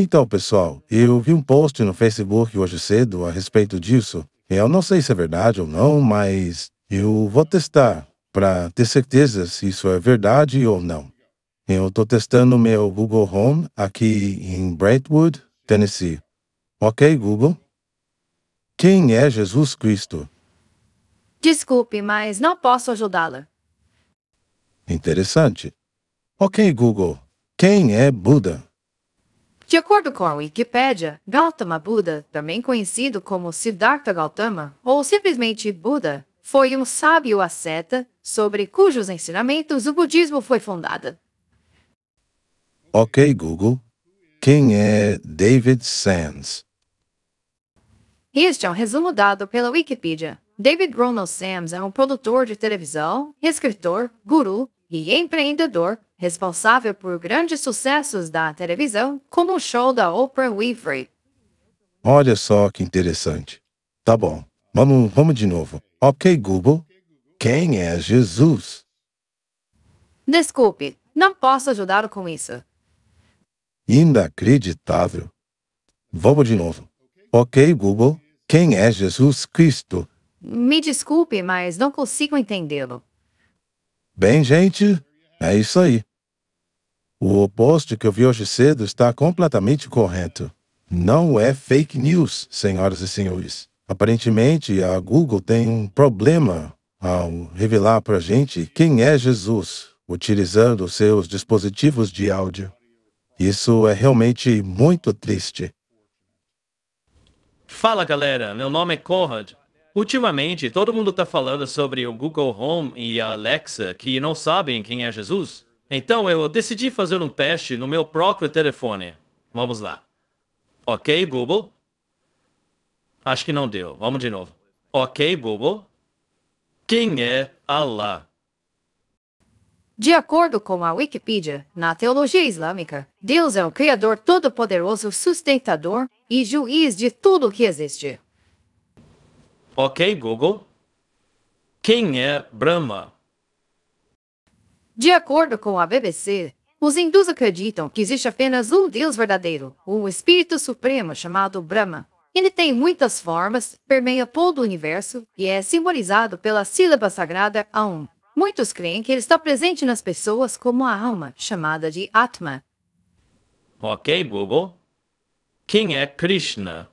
Então, pessoal, eu vi um post no Facebook hoje cedo a respeito disso. Eu não sei se é verdade ou não, mas eu vou testar para ter certeza se isso é verdade ou não. Eu estou testando meu Google Home aqui em Brentwood, Tennessee. Ok, Google? Quem é Jesus Cristo? Desculpe, mas não posso ajudá-la. Interessante. Ok, Google. Quem é Buda? De acordo com a Wikipédia, Gautama Buda, também conhecido como Siddhartha Gautama, ou simplesmente Buda, foi um sábio asceta, sobre cujos ensinamentos o budismo foi fundado. Ok, Google. Quem é David Sands? Este é um resumo dado pela Wikipedia. David Ronald Sands é um produtor de televisão, escritor, guru e empreendedor responsável por grandes sucessos da televisão, como o show da Oprah Winfrey. Olha só que interessante. Tá bom, vamos, vamos de novo. Ok, Google, quem é Jesus? Desculpe, não posso ajudá-lo com isso. Inacreditável. Vamos de novo. Ok, Google, quem é Jesus Cristo? Me desculpe, mas não consigo entendê-lo. Bem, gente, é isso aí. O oposto que eu vi hoje cedo está completamente correto. Não é fake news, senhoras e senhores. Aparentemente, a Google tem um problema ao revelar para a gente quem é Jesus, utilizando seus dispositivos de áudio. Isso é realmente muito triste. Fala galera, meu nome é Conrad. Ultimamente, todo mundo está falando sobre o Google Home e a Alexa que não sabem quem é Jesus. Então eu decidi fazer um teste no meu próprio telefone. Vamos lá. Ok, Google. Acho que não deu. Vamos de novo. Ok, Google. Quem é Allah? De acordo com a Wikipedia, na teologia islâmica, Deus é o Criador Todo-Poderoso, sustentador e juiz de tudo o que existe. Ok, Google. Quem é Brahma? De acordo com a BBC, os hindus acreditam que existe apenas um Deus verdadeiro, um Espírito Supremo chamado Brahma. Ele tem muitas formas, permeia todo o universo e é simbolizado pela sílaba sagrada Aum. Muitos creem que ele está presente nas pessoas como a alma, chamada de Atma. Ok, Google. Quem é Krishna?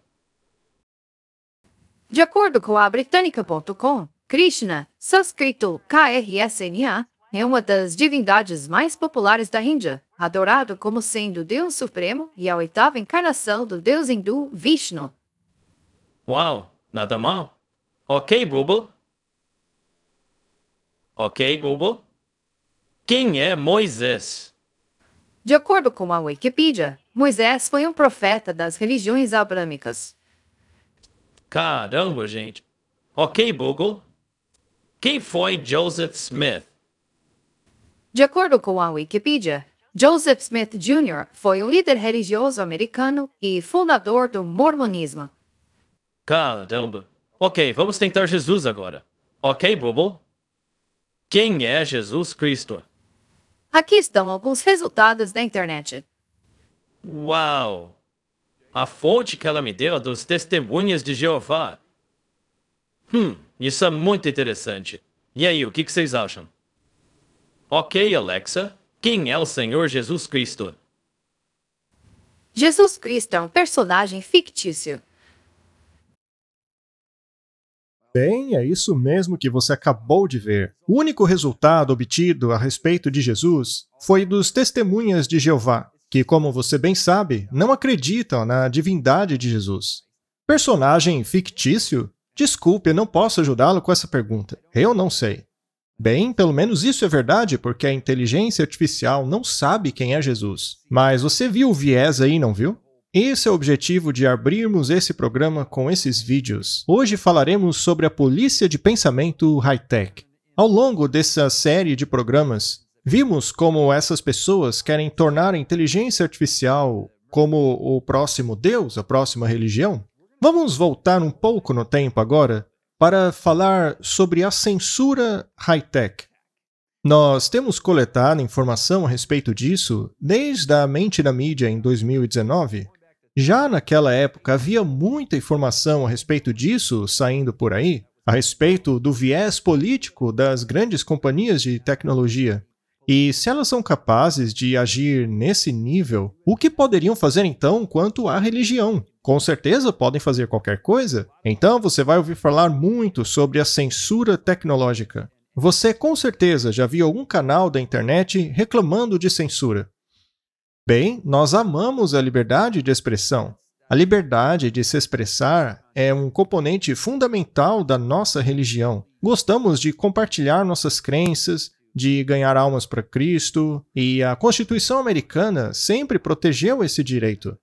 De acordo com a britânica.com, Krishna, sânscrito K-R-S-N-A, é uma das divindades mais populares da Índia, adorado como sendo Deus Supremo e a oitava encarnação do Deus hindu Vishnu. Uau, nada mal. Ok, Google. Ok, Google. Quem é Moisés? De acordo com a Wikipedia, Moisés foi um profeta das religiões abrâmicas. Caramba, gente. Ok, Google. Quem foi Joseph Smith? De acordo com a Wikipedia, Joseph Smith Jr. foi um líder religioso americano e fundador do mormonismo. Caramba! Ok, vamos tentar Jesus agora. Ok, Bobo? Quem é Jesus Cristo? Aqui estão alguns resultados da internet. Uau! A fonte que ela me deu é dos testemunhas de Jeová. Hum, isso é muito interessante. E aí, o que vocês acham? Ok, Alexa. Quem é o Senhor Jesus Cristo? Jesus Cristo é um personagem fictício. Bem, é isso mesmo que você acabou de ver. O único resultado obtido a respeito de Jesus foi dos testemunhas de Jeová, que, como você bem sabe, não acreditam na divindade de Jesus. Personagem fictício? Desculpe, eu não posso ajudá-lo com essa pergunta. Eu não sei. Bem, pelo menos isso é verdade, porque a inteligência artificial não sabe quem é Jesus. Mas você viu o viés aí, não viu? Esse é o objetivo de abrirmos esse programa com esses vídeos. Hoje falaremos sobre a polícia de pensamento high-tech. Ao longo dessa série de programas, vimos como essas pessoas querem tornar a inteligência artificial como o próximo Deus, a próxima religião. Vamos voltar um pouco no tempo agora para falar sobre a censura high-tech. Nós temos coletado informação a respeito disso desde a mente da mídia em 2019. Já naquela época havia muita informação a respeito disso saindo por aí, a respeito do viés político das grandes companhias de tecnologia. E se elas são capazes de agir nesse nível, o que poderiam fazer então quanto à religião? Com certeza podem fazer qualquer coisa. Então você vai ouvir falar muito sobre a censura tecnológica. Você com certeza já viu algum canal da internet reclamando de censura. Bem, nós amamos a liberdade de expressão. A liberdade de se expressar é um componente fundamental da nossa religião. Gostamos de compartilhar nossas crenças, de ganhar almas para Cristo, e a Constituição Americana sempre protegeu esse direito.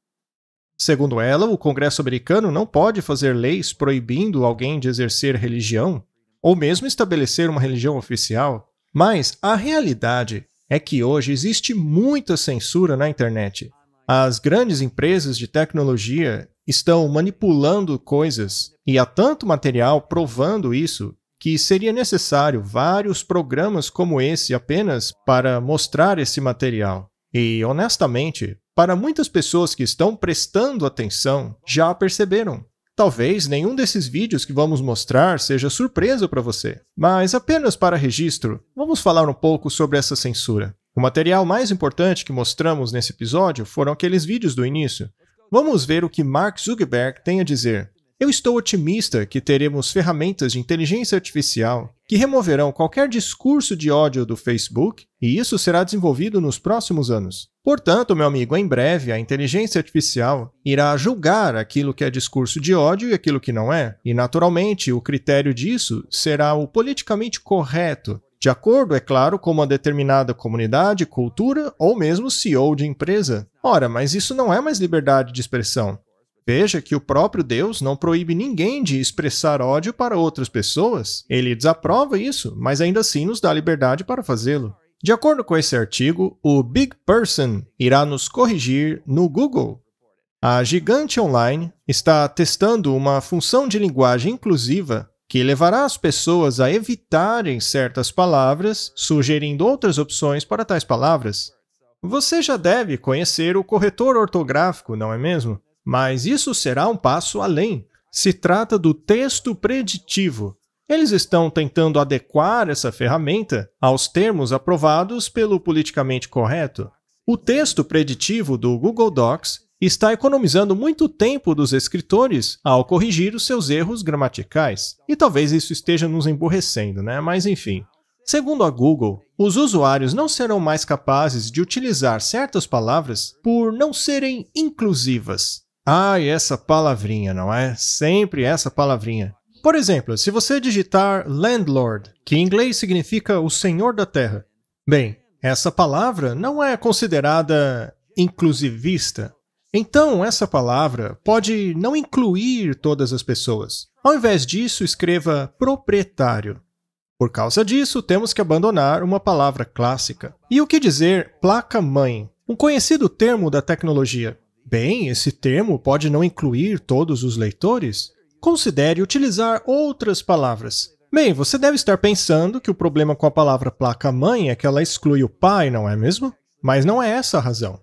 Segundo ela, o Congresso americano não pode fazer leis proibindo alguém de exercer religião, ou mesmo estabelecer uma religião oficial. Mas a realidade é que hoje existe muita censura na internet. As grandes empresas de tecnologia estão manipulando coisas e há tanto material provando isso que seria necessário vários programas como esse apenas para mostrar esse material. E, honestamente, para muitas pessoas que estão prestando atenção, já perceberam. Talvez nenhum desses vídeos que vamos mostrar seja surpresa para você, mas apenas para registro, vamos falar um pouco sobre essa censura. O material mais importante que mostramos nesse episódio foram aqueles vídeos do início. Vamos ver o que Mark Zuckerberg tem a dizer eu estou otimista que teremos ferramentas de inteligência artificial que removerão qualquer discurso de ódio do Facebook, e isso será desenvolvido nos próximos anos. Portanto, meu amigo, em breve a inteligência artificial irá julgar aquilo que é discurso de ódio e aquilo que não é, e naturalmente o critério disso será o politicamente correto. De acordo, é claro, com uma determinada comunidade, cultura ou mesmo CEO de empresa. Ora, mas isso não é mais liberdade de expressão. Veja que o próprio Deus não proíbe ninguém de expressar ódio para outras pessoas. Ele desaprova isso, mas ainda assim nos dá liberdade para fazê-lo. De acordo com esse artigo, o Big Person irá nos corrigir no Google. A gigante online está testando uma função de linguagem inclusiva que levará as pessoas a evitarem certas palavras, sugerindo outras opções para tais palavras. Você já deve conhecer o corretor ortográfico, não é mesmo? Mas isso será um passo além. Se trata do texto preditivo. Eles estão tentando adequar essa ferramenta aos termos aprovados pelo politicamente correto. O texto preditivo do Google Docs está economizando muito tempo dos escritores ao corrigir os seus erros gramaticais. E talvez isso esteja nos emborrecendo, né? Mas enfim. Segundo a Google, os usuários não serão mais capazes de utilizar certas palavras por não serem inclusivas. Ai, e essa palavrinha, não é? Sempre essa palavrinha. Por exemplo, se você digitar landlord, que em inglês significa o senhor da terra, bem, essa palavra não é considerada inclusivista. Então, essa palavra pode não incluir todas as pessoas. Ao invés disso, escreva proprietário. Por causa disso, temos que abandonar uma palavra clássica. E o que dizer placa-mãe? Um conhecido termo da tecnologia bem, esse termo pode não incluir todos os leitores? Considere utilizar outras palavras. Bem, você deve estar pensando que o problema com a palavra placa-mãe é que ela exclui o pai, não é mesmo? Mas não é essa a razão.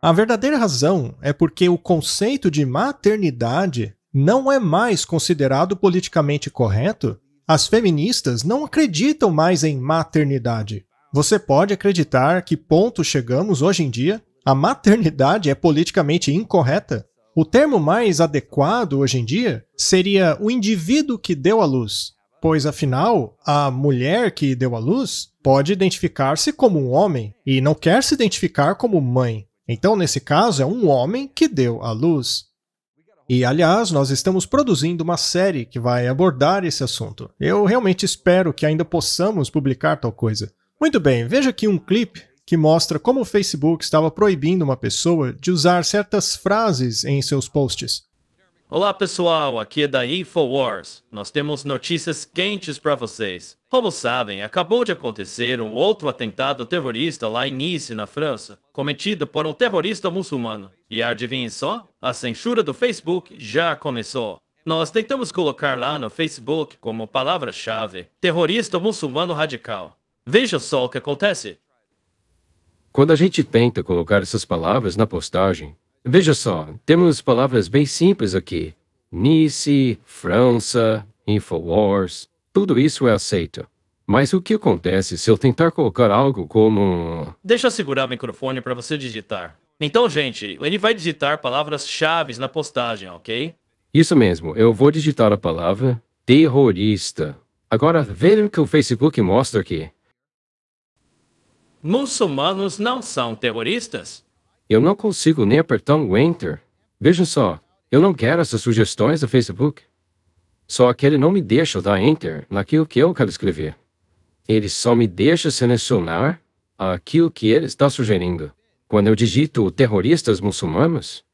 A verdadeira razão é porque o conceito de maternidade não é mais considerado politicamente correto. As feministas não acreditam mais em maternidade. Você pode acreditar que ponto chegamos hoje em dia? a maternidade é politicamente incorreta? O termo mais adequado hoje em dia seria o indivíduo que deu à luz, pois afinal, a mulher que deu à luz pode identificar-se como um homem e não quer se identificar como mãe. Então, nesse caso, é um homem que deu à luz. E, aliás, nós estamos produzindo uma série que vai abordar esse assunto. Eu realmente espero que ainda possamos publicar tal coisa. Muito bem, veja aqui um clipe que mostra como o Facebook estava proibindo uma pessoa de usar certas frases em seus posts. Olá pessoal, aqui é da InfoWars. Nós temos notícias quentes para vocês. Como sabem, acabou de acontecer um outro atentado terrorista lá em Nice, na França, cometido por um terrorista muçulmano. E adivinhe só? A censura do Facebook já começou. Nós tentamos colocar lá no Facebook como palavra-chave terrorista muçulmano radical. Veja só o que acontece. Quando a gente tenta colocar essas palavras na postagem, veja só, temos palavras bem simples aqui. Nice, França, Infowars, tudo isso é aceito. Mas o que acontece se eu tentar colocar algo como. Deixa eu segurar o microfone para você digitar. Então, gente, ele vai digitar palavras-chave na postagem, ok? Isso mesmo, eu vou digitar a palavra terrorista. Agora, vejam o que o Facebook mostra aqui muçulmanos não são terroristas? Eu não consigo nem apertar um Enter. Vejam só, eu não quero essas sugestões do Facebook. Só que ele não me deixa dar Enter naquilo que eu quero escrever. Ele só me deixa selecionar aquilo que ele está sugerindo. Quando eu digito terroristas muçulmanos,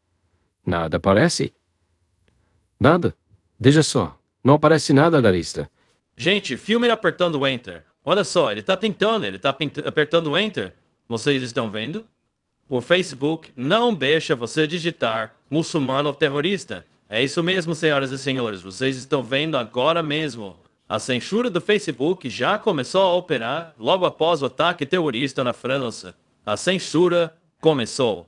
nada aparece. Nada. Veja só, não aparece nada na lista. Gente, filme apertando Enter. Olha só, ele está tentando, ele está apertando Enter. Vocês estão vendo? O Facebook não deixa você digitar muçulmano ou terrorista. É isso mesmo, senhoras e senhores. Vocês estão vendo agora mesmo. A censura do Facebook já começou a operar logo após o ataque terrorista na França. A censura começou.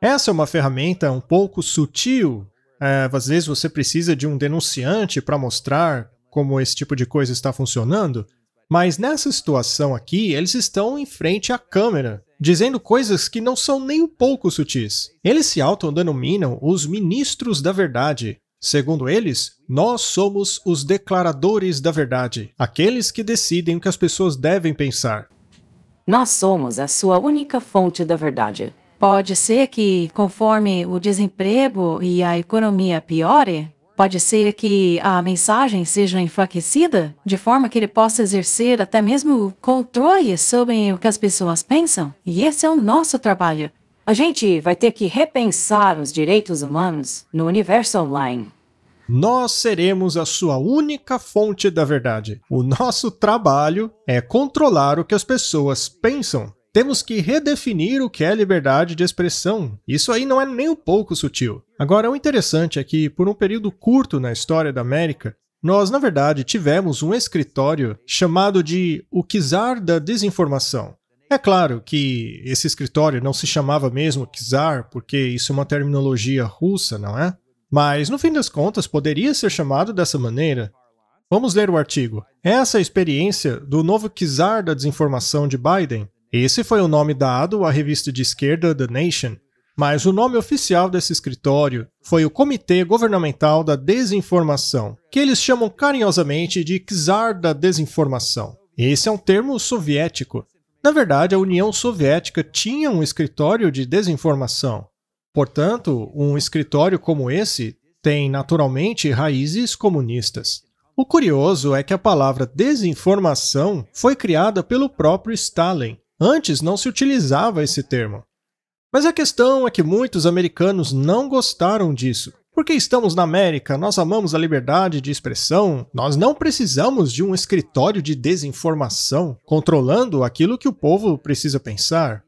Essa é uma ferramenta um pouco sutil. É, às vezes você precisa de um denunciante para mostrar como esse tipo de coisa está funcionando. Mas nessa situação aqui, eles estão em frente à câmera, dizendo coisas que não são nem um pouco sutis. Eles se autodenominam os ministros da verdade. Segundo eles, nós somos os declaradores da verdade, aqueles que decidem o que as pessoas devem pensar. Nós somos a sua única fonte da verdade. Pode ser que, conforme o desemprego e a economia piorem, Pode ser que a mensagem seja enfraquecida, de forma que ele possa exercer até mesmo controle sobre o que as pessoas pensam. E esse é o nosso trabalho. A gente vai ter que repensar os direitos humanos no universo online. Nós seremos a sua única fonte da verdade. O nosso trabalho é controlar o que as pessoas pensam. Temos que redefinir o que é liberdade de expressão. Isso aí não é nem um pouco sutil. Agora, o interessante é que, por um período curto na história da América, nós, na verdade, tivemos um escritório chamado de o kizar da Desinformação. É claro que esse escritório não se chamava mesmo kizar porque isso é uma terminologia russa, não é? Mas, no fim das contas, poderia ser chamado dessa maneira. Vamos ler o artigo. Essa é experiência do novo kizar da Desinformação de Biden esse foi o nome dado à revista de esquerda The Nation, mas o nome oficial desse escritório foi o Comitê Governamental da Desinformação, que eles chamam carinhosamente de Czar da Desinformação. Esse é um termo soviético. Na verdade, a União Soviética tinha um escritório de desinformação. Portanto, um escritório como esse tem naturalmente raízes comunistas. O curioso é que a palavra desinformação foi criada pelo próprio Stalin, Antes não se utilizava esse termo. Mas a questão é que muitos americanos não gostaram disso. Porque estamos na América, nós amamos a liberdade de expressão, nós não precisamos de um escritório de desinformação controlando aquilo que o povo precisa pensar.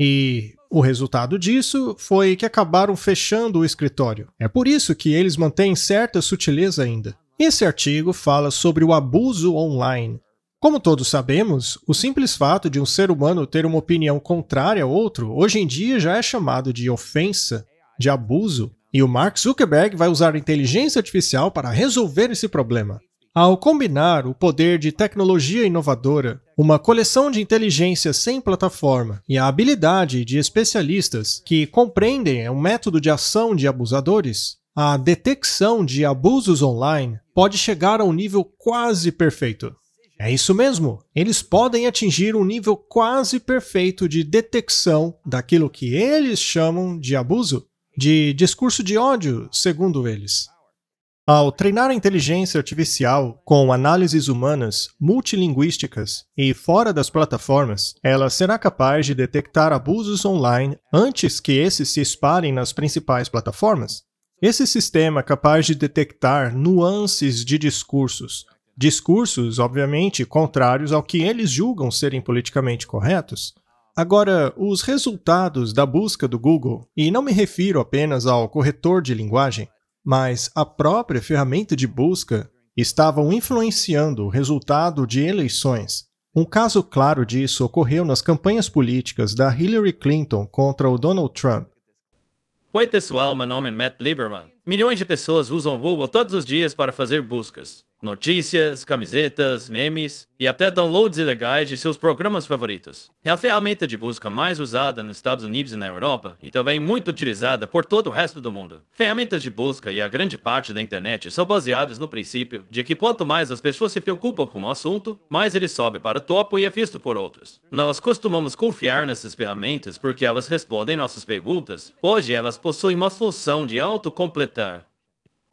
E o resultado disso foi que acabaram fechando o escritório. É por isso que eles mantêm certa sutileza ainda. Esse artigo fala sobre o abuso online, como todos sabemos, o simples fato de um ser humano ter uma opinião contrária a outro hoje em dia já é chamado de ofensa, de abuso, e o Mark Zuckerberg vai usar a inteligência artificial para resolver esse problema. Ao combinar o poder de tecnologia inovadora, uma coleção de inteligência sem plataforma e a habilidade de especialistas que compreendem o método de ação de abusadores, a detecção de abusos online pode chegar a um nível quase perfeito. É isso mesmo, eles podem atingir um nível quase perfeito de detecção daquilo que eles chamam de abuso, de discurso de ódio, segundo eles. Ao treinar a inteligência artificial com análises humanas multilinguísticas e fora das plataformas, ela será capaz de detectar abusos online antes que esses se espalhem nas principais plataformas. Esse sistema é capaz de detectar nuances de discursos, discursos, obviamente, contrários ao que eles julgam serem politicamente corretos. Agora, os resultados da busca do Google, e não me refiro apenas ao corretor de linguagem, mas a própria ferramenta de busca, estavam influenciando o resultado de eleições. Um caso claro disso ocorreu nas campanhas políticas da Hillary Clinton contra o Donald Trump. Oi pessoal, meu nome é Matt Lieberman. Milhões de pessoas usam o Google todos os dias para fazer buscas notícias, camisetas, memes e até downloads ilegais de seus programas favoritos. É a ferramenta de busca mais usada nos Estados Unidos e na Europa e também muito utilizada por todo o resto do mundo. Ferramentas de busca e a grande parte da internet são baseadas no princípio de que quanto mais as pessoas se preocupam com um assunto, mais ele sobe para o topo e é visto por outros. Nós costumamos confiar nessas ferramentas porque elas respondem nossas perguntas. Hoje elas possuem uma função de autocompletar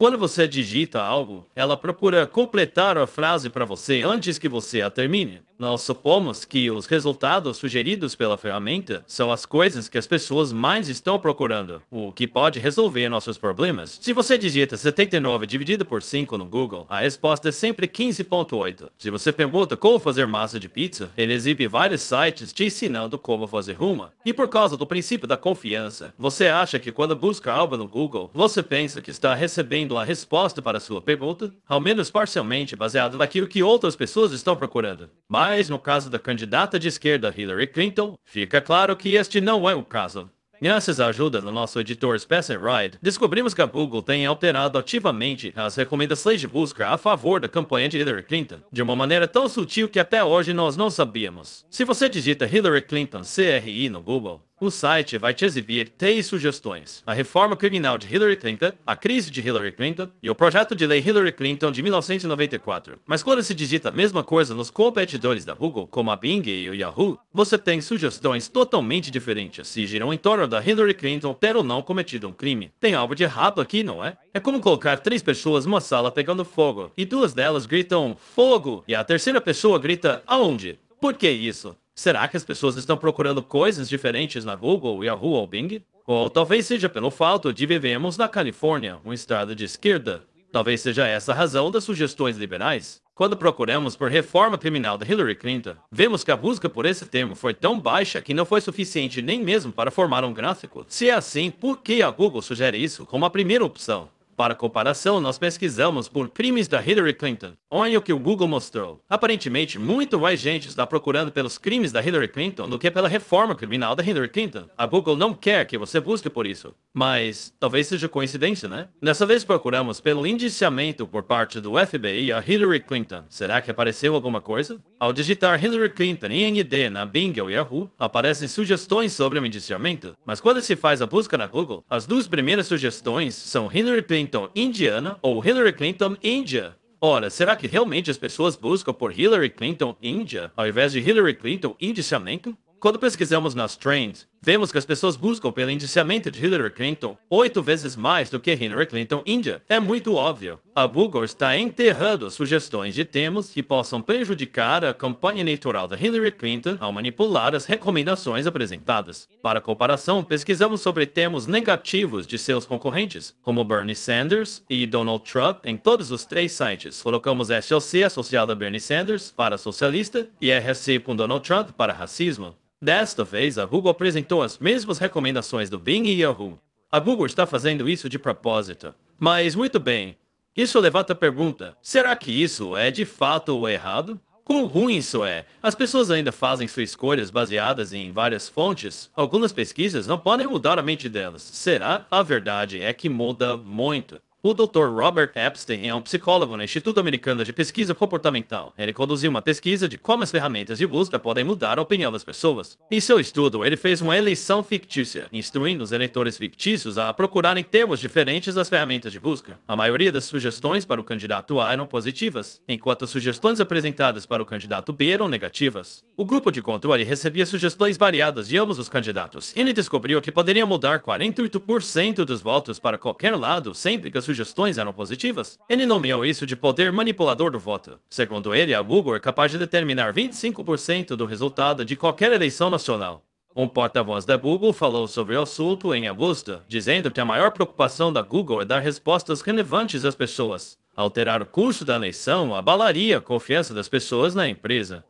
quando você digita algo, ela procura completar a frase para você antes que você a termine. Nós supomos que os resultados sugeridos pela ferramenta são as coisas que as pessoas mais estão procurando, o que pode resolver nossos problemas. Se você digita 79 dividido por 5 no Google, a resposta é sempre 15.8. Se você pergunta como fazer massa de pizza, ele exibe vários sites te ensinando como fazer uma. E por causa do princípio da confiança, você acha que quando busca algo no Google, você pensa que está recebendo a resposta para sua pergunta, ao menos parcialmente baseado naquilo que outras pessoas estão procurando. Mas mas, no caso da candidata de esquerda Hillary Clinton, fica claro que este não é o caso. Graças à ajuda do nosso editor Spencer Ride, descobrimos que a Google tem alterado ativamente as recomendações de busca a favor da campanha de Hillary Clinton, de uma maneira tão sutil que até hoje nós não sabíamos. Se você digita Hillary Clinton CRI no Google, o site vai te exibir três sugestões: a reforma criminal de Hillary Clinton, a crise de Hillary Clinton e o projeto de lei Hillary Clinton de 1994. Mas quando se digita a mesma coisa nos competidores da Google, como a Bing e o Yahoo, você tem sugestões totalmente diferentes e giram em torno da Hillary Clinton ter ou não cometido um crime. Tem algo de errado aqui, não é? É como colocar três pessoas numa sala pegando fogo e duas delas gritam fogo e a terceira pessoa grita aonde? Por que isso? Será que as pessoas estão procurando coisas diferentes na Google, Yahoo ou Bing? Ou talvez seja pelo fato de vivemos na Califórnia, um estado de esquerda. Talvez seja essa a razão das sugestões liberais. Quando procuramos por reforma criminal da Hillary Clinton, vemos que a busca por esse termo foi tão baixa que não foi suficiente nem mesmo para formar um gráfico. Se é assim, por que a Google sugere isso como a primeira opção? Para comparação, nós pesquisamos por crimes da Hillary Clinton. Olha o que o Google mostrou. Aparentemente, muito mais gente está procurando pelos crimes da Hillary Clinton do que pela reforma criminal da Hillary Clinton. A Google não quer que você busque por isso. Mas talvez seja coincidência, né? Dessa vez procuramos pelo indiciamento por parte do FBI a Hillary Clinton. Será que apareceu alguma coisa? Ao digitar Hillary Clinton e ND na Bing ou Yahoo, aparecem sugestões sobre o indiciamento. Mas quando se faz a busca na Google, as duas primeiras sugestões são Hillary Clinton Clinton indiana ou Hillary Clinton Índia? Ora, será que realmente as pessoas buscam por Hillary Clinton Índia ao invés de Hillary Clinton indiciamento? Quando pesquisamos nas trends, Vemos que as pessoas buscam pelo indiciamento de Hillary Clinton oito vezes mais do que Hillary Clinton Índia. É muito óbvio. A Google está enterrando sugestões de temas que possam prejudicar a campanha eleitoral da Hillary Clinton ao manipular as recomendações apresentadas. Para comparação, pesquisamos sobre temas negativos de seus concorrentes, como Bernie Sanders e Donald Trump, em todos os três sites. Colocamos SLC associado a Bernie Sanders para socialista e RSC com Donald Trump para racismo. Desta vez, a Google apresentou as mesmas recomendações do Bing e Yahoo. A Google está fazendo isso de propósito. Mas, muito bem, isso levanta a pergunta: será que isso é de fato errado? Quão ruim isso é? As pessoas ainda fazem suas escolhas baseadas em várias fontes. Algumas pesquisas não podem mudar a mente delas. Será? A verdade é que muda muito. O Dr. Robert Epstein é um psicólogo no Instituto Americano de Pesquisa Comportamental. Ele conduziu uma pesquisa de como as ferramentas de busca podem mudar a opinião das pessoas. Em seu estudo, ele fez uma eleição fictícia, instruindo os eleitores fictícios a procurarem termos diferentes das ferramentas de busca. A maioria das sugestões para o candidato A eram positivas, enquanto as sugestões apresentadas para o candidato B eram negativas. O grupo de controle recebia sugestões variadas de ambos os candidatos. Ele descobriu que poderia mudar 48% dos votos para qualquer lado sempre que as sugestões eram positivas. Ele nomeou isso de poder manipulador do voto. Segundo ele, a Google é capaz de determinar 25% do resultado de qualquer eleição nacional. Um porta-voz da Google falou sobre o assunto em agosto, dizendo que a maior preocupação da Google é dar respostas relevantes às pessoas. Alterar o curso da eleição abalaria a confiança das pessoas na empresa.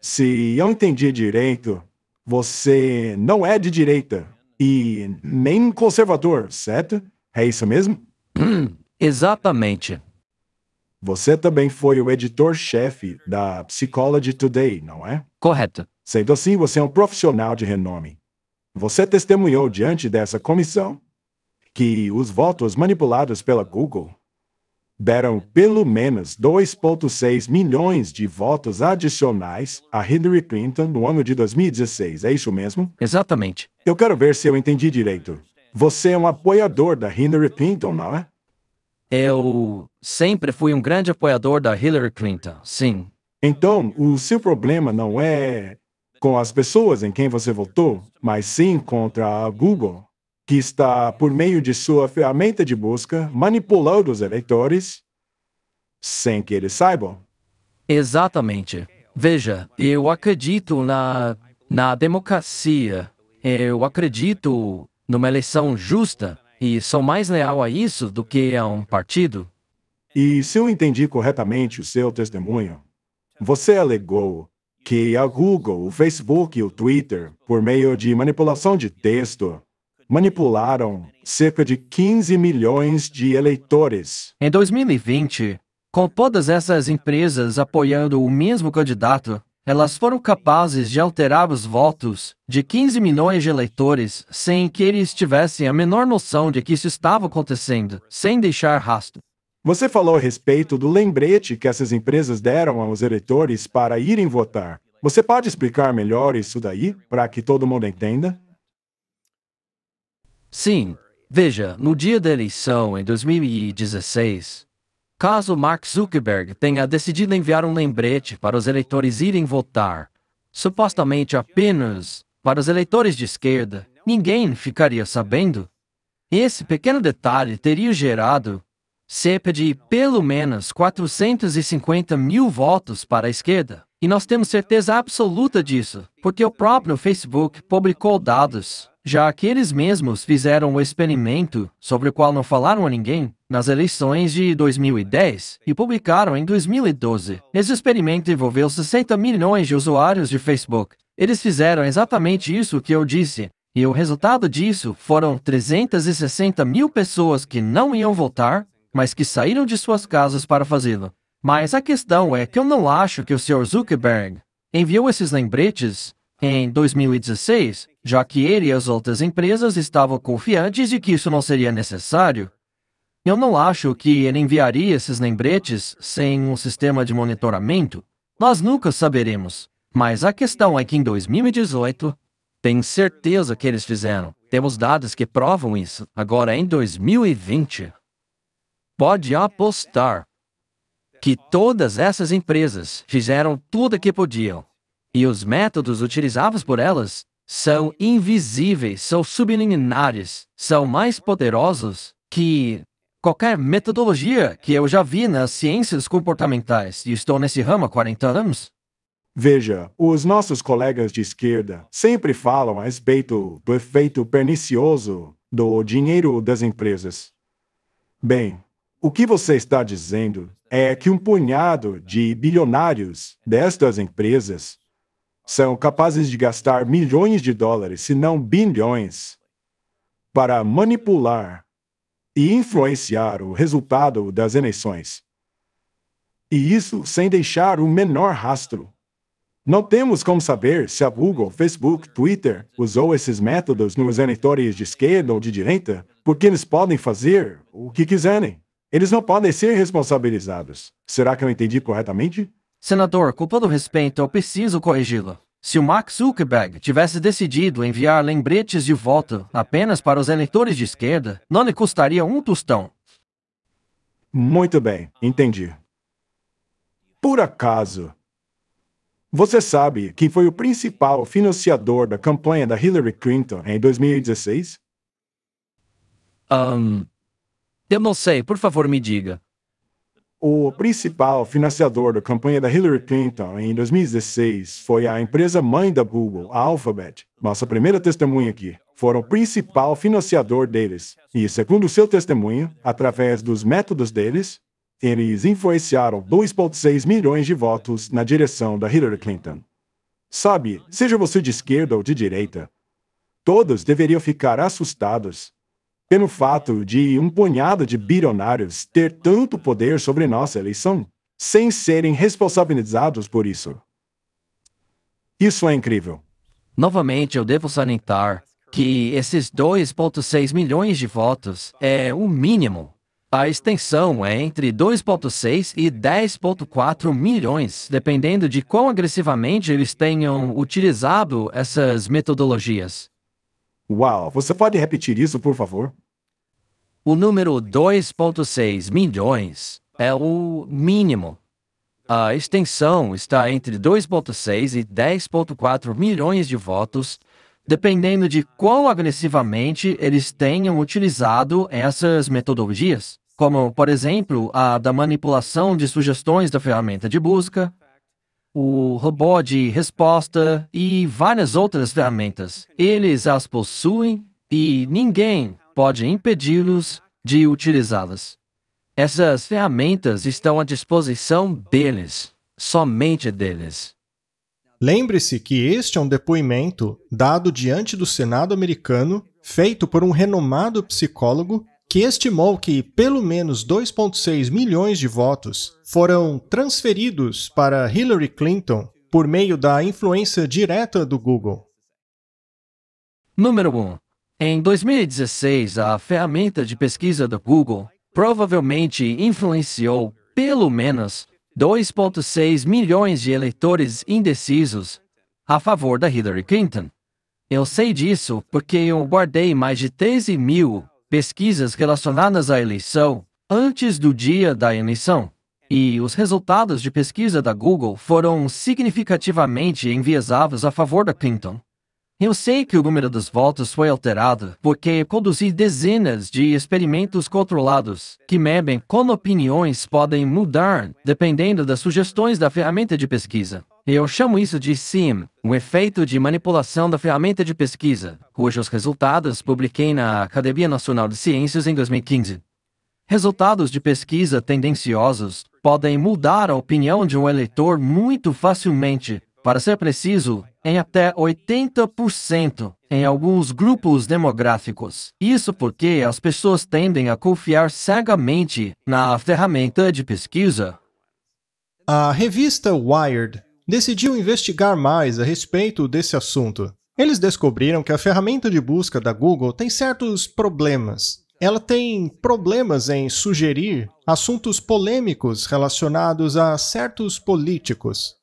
Se eu entendi direito, você não é de direita e nem conservador, certo? É isso mesmo? Hum, exatamente. Você também foi o editor-chefe da Psychology Today, não é? Correto. Sendo assim, você é um profissional de renome. Você testemunhou diante dessa comissão que os votos manipulados pela Google deram pelo menos 2,6 milhões de votos adicionais a Hillary Clinton no ano de 2016, é isso mesmo? Exatamente. Eu quero ver se eu entendi direito. Você é um apoiador da Hillary Clinton, não é? Eu sempre fui um grande apoiador da Hillary Clinton, sim. Então, o seu problema não é com as pessoas em quem você votou, mas sim contra a Google, que está, por meio de sua ferramenta de busca, manipulando os eleitores sem que eles saibam. Exatamente. Veja, eu acredito na, na democracia. Eu acredito numa eleição justa, e são mais leal a isso do que a um partido. E se eu entendi corretamente o seu testemunho, você alegou que a Google, o Facebook e o Twitter, por meio de manipulação de texto, manipularam cerca de 15 milhões de eleitores. Em 2020, com todas essas empresas apoiando o mesmo candidato, elas foram capazes de alterar os votos de 15 milhões de eleitores sem que eles tivessem a menor noção de que isso estava acontecendo, sem deixar rastro. Você falou a respeito do lembrete que essas empresas deram aos eleitores para irem votar. Você pode explicar melhor isso daí, para que todo mundo entenda? Sim. Veja, no dia da eleição, em 2016, Caso Mark Zuckerberg tenha decidido enviar um lembrete para os eleitores irem votar, supostamente apenas para os eleitores de esquerda, ninguém ficaria sabendo. Esse pequeno detalhe teria gerado cerca de pelo menos 450 mil votos para a esquerda. E nós temos certeza absoluta disso, porque o próprio Facebook publicou dados, já que eles mesmos fizeram o experimento sobre o qual não falaram a ninguém, nas eleições de 2010 e publicaram em 2012. Esse experimento envolveu 60 milhões de usuários de Facebook. Eles fizeram exatamente isso que eu disse, e o resultado disso foram 360 mil pessoas que não iam votar, mas que saíram de suas casas para fazê-lo. Mas a questão é que eu não acho que o Sr. Zuckerberg enviou esses lembretes em 2016, já que ele e as outras empresas estavam confiantes de que isso não seria necessário. Eu não acho que ele enviaria esses lembretes sem um sistema de monitoramento. Nós nunca saberemos. Mas a questão é que em 2018, tenho certeza que eles fizeram. Temos dados que provam isso. Agora, em 2020, pode apostar que todas essas empresas fizeram tudo o que podiam. E os métodos utilizados por elas são invisíveis, são subliminares, são mais poderosos que qualquer metodologia que eu já vi nas ciências comportamentais e estou nesse ramo há 40 anos. Veja, os nossos colegas de esquerda sempre falam a respeito do efeito pernicioso do dinheiro das empresas. Bem, o que você está dizendo é que um punhado de bilionários destas empresas são capazes de gastar milhões de dólares, se não bilhões, para manipular e influenciar o resultado das eleições. E isso sem deixar o menor rastro. Não temos como saber se a Google, Facebook, Twitter usou esses métodos nos eleitores de esquerda ou de direita, porque eles podem fazer o que quiserem. Eles não podem ser responsabilizados. Será que eu entendi corretamente? Senador, com todo respeito, eu preciso corrigi-lo. Se o Mark Zuckerberg tivesse decidido enviar lembretes de volta apenas para os eleitores de esquerda, não lhe custaria um tostão. Muito bem, entendi. Por acaso, você sabe quem foi o principal financiador da campanha da Hillary Clinton em 2016? Um, eu não sei, por favor me diga. O principal financiador da campanha da Hillary Clinton em 2016 foi a empresa mãe da Google, a Alphabet. Nossa primeira testemunha aqui. Foram o principal financiador deles. E, segundo seu testemunho, através dos métodos deles, eles influenciaram 2,6 milhões de votos na direção da Hillary Clinton. Sabe, seja você de esquerda ou de direita, todos deveriam ficar assustados pelo fato de um punhado de bilionários ter tanto poder sobre nossa eleição, sem serem responsabilizados por isso. Isso é incrível. Novamente, eu devo salientar que esses 2,6 milhões de votos é o mínimo. A extensão é entre 2,6 e 10,4 milhões, dependendo de quão agressivamente eles tenham utilizado essas metodologias. Uau, você pode repetir isso, por favor? O número 2,6 milhões é o mínimo. A extensão está entre 2,6 e 10,4 milhões de votos, dependendo de quão agressivamente eles tenham utilizado essas metodologias, como, por exemplo, a da manipulação de sugestões da ferramenta de busca, o robô de resposta e várias outras ferramentas. Eles as possuem e ninguém pode impedi-los de utilizá-las. Essas ferramentas estão à disposição deles, somente deles. Lembre-se que este é um depoimento dado diante do Senado americano, feito por um renomado psicólogo que estimou que pelo menos 2,6 milhões de votos foram transferidos para Hillary Clinton por meio da influência direta do Google. Número 1. Em 2016, a ferramenta de pesquisa do Google provavelmente influenciou pelo menos 2,6 milhões de eleitores indecisos a favor da Hillary Clinton. Eu sei disso porque eu guardei mais de 13 mil pesquisas relacionadas à eleição antes do dia da eleição. E os resultados de pesquisa da Google foram significativamente enviesados a favor da Clinton. Eu sei que o número das voltas foi alterado porque conduzi dezenas de experimentos controlados que medem como opiniões podem mudar dependendo das sugestões da ferramenta de pesquisa. Eu chamo isso de SIM, um efeito de manipulação da ferramenta de pesquisa, cujos resultados publiquei na Academia Nacional de Ciências em 2015. Resultados de pesquisa tendenciosos podem mudar a opinião de um eleitor muito facilmente, para ser preciso, em até 80% em alguns grupos demográficos. Isso porque as pessoas tendem a confiar cegamente na ferramenta de pesquisa. A revista Wired decidiu investigar mais a respeito desse assunto. Eles descobriram que a ferramenta de busca da Google tem certos problemas. Ela tem problemas em sugerir assuntos polêmicos relacionados a certos políticos.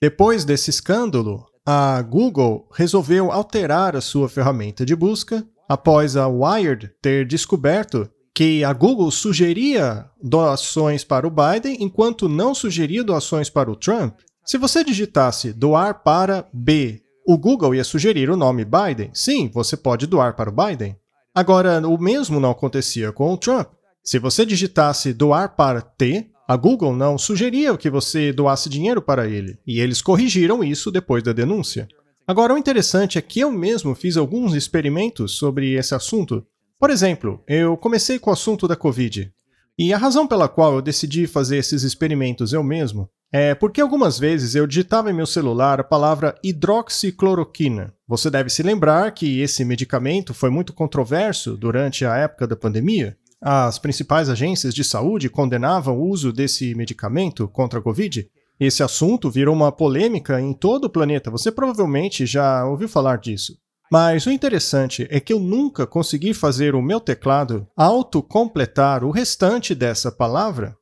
Depois desse escândalo, a Google resolveu alterar a sua ferramenta de busca após a Wired ter descoberto que a Google sugeria doações para o Biden enquanto não sugeria doações para o Trump. Se você digitasse doar para B, o Google ia sugerir o nome Biden. Sim, você pode doar para o Biden. Agora, o mesmo não acontecia com o Trump. Se você digitasse doar para T, a Google não sugeria que você doasse dinheiro para ele, e eles corrigiram isso depois da denúncia. Agora, o interessante é que eu mesmo fiz alguns experimentos sobre esse assunto. Por exemplo, eu comecei com o assunto da Covid. E a razão pela qual eu decidi fazer esses experimentos eu mesmo é porque algumas vezes eu digitava em meu celular a palavra hidroxicloroquina. Você deve se lembrar que esse medicamento foi muito controverso durante a época da pandemia. As principais agências de saúde condenavam o uso desse medicamento contra a Covid. Esse assunto virou uma polêmica em todo o planeta. Você provavelmente já ouviu falar disso. Mas o interessante é que eu nunca consegui fazer o meu teclado autocompletar o restante dessa palavra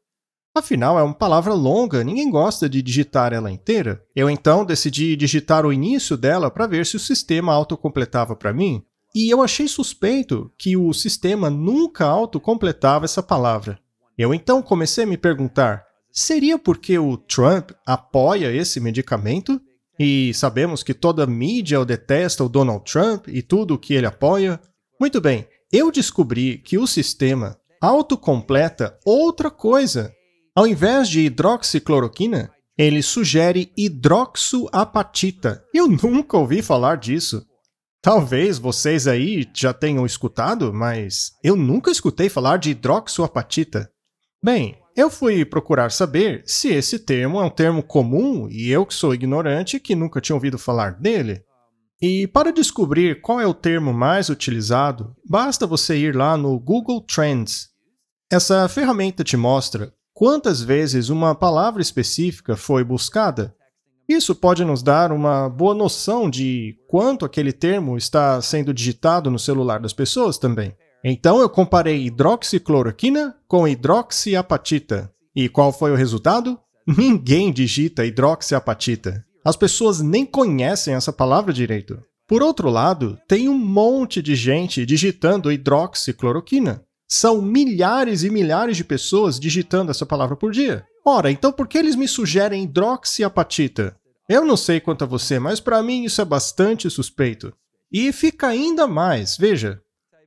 Afinal, é uma palavra longa, ninguém gosta de digitar ela inteira. Eu então decidi digitar o início dela para ver se o sistema autocompletava para mim. E eu achei suspeito que o sistema nunca autocompletava essa palavra. Eu então comecei a me perguntar: seria porque o Trump apoia esse medicamento? E sabemos que toda mídia detesta o Donald Trump e tudo o que ele apoia? Muito bem, eu descobri que o sistema autocompleta outra coisa ao invés de hidroxicloroquina, ele sugere hidroxoapatita. Eu nunca ouvi falar disso. Talvez vocês aí já tenham escutado, mas eu nunca escutei falar de hidroxoapatita. Bem, eu fui procurar saber se esse termo é um termo comum e eu que sou ignorante que nunca tinha ouvido falar dele. E para descobrir qual é o termo mais utilizado, basta você ir lá no Google Trends. Essa ferramenta te mostra quantas vezes uma palavra específica foi buscada. Isso pode nos dar uma boa noção de quanto aquele termo está sendo digitado no celular das pessoas também. Então eu comparei hidroxicloroquina com hidroxiapatita. E qual foi o resultado? Ninguém digita hidroxiapatita. As pessoas nem conhecem essa palavra direito. Por outro lado, tem um monte de gente digitando hidroxicloroquina. São milhares e milhares de pessoas digitando essa palavra por dia. Ora, então por que eles me sugerem hidroxiapatita? Eu não sei quanto a você, mas para mim isso é bastante suspeito. E fica ainda mais, veja.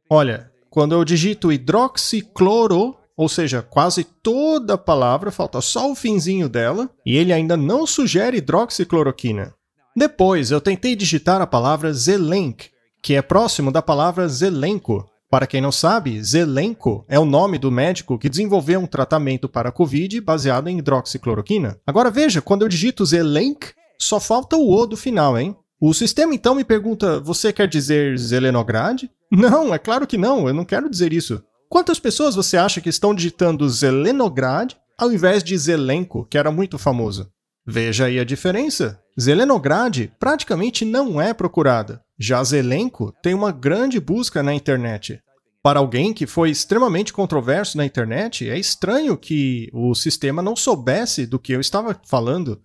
Olha, quando eu digito hidroxicloro, ou seja, quase toda a palavra, falta só o finzinho dela, e ele ainda não sugere hidroxicloroquina. Depois, eu tentei digitar a palavra zelenk, que é próximo da palavra zelenco, para quem não sabe, Zelenko é o nome do médico que desenvolveu um tratamento para a Covid baseado em hidroxicloroquina. Agora veja, quando eu digito Zelenk, só falta o O do final, hein? O sistema então me pergunta: você quer dizer Zelenograd? Não, é claro que não, eu não quero dizer isso. Quantas pessoas você acha que estão digitando Zelenograd ao invés de Zelenko, que era muito famoso? Veja aí a diferença. Zelenograd praticamente não é procurada, já Zelenko tem uma grande busca na internet. Para alguém que foi extremamente controverso na internet, é estranho que o sistema não soubesse do que eu estava falando.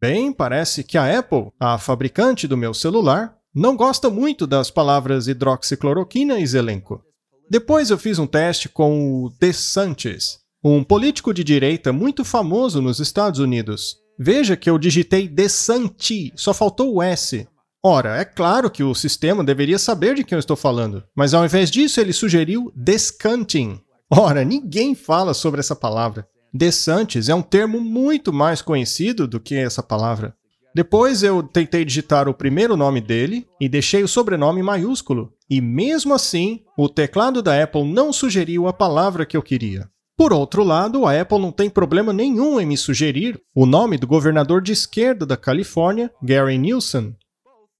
Bem, parece que a Apple, a fabricante do meu celular, não gosta muito das palavras hidroxicloroquina e zelenco. Depois eu fiz um teste com o DeSantis, um político de direita muito famoso nos Estados Unidos. Veja que eu digitei DeSanti, só faltou o S. Ora, é claro que o sistema deveria saber de quem eu estou falando, mas ao invés disso ele sugeriu descanting. Ora, ninguém fala sobre essa palavra. DeSantis é um termo muito mais conhecido do que essa palavra. Depois eu tentei digitar o primeiro nome dele e deixei o sobrenome maiúsculo. E mesmo assim, o teclado da Apple não sugeriu a palavra que eu queria. Por outro lado, a Apple não tem problema nenhum em me sugerir o nome do governador de esquerda da Califórnia, Gary Newsom.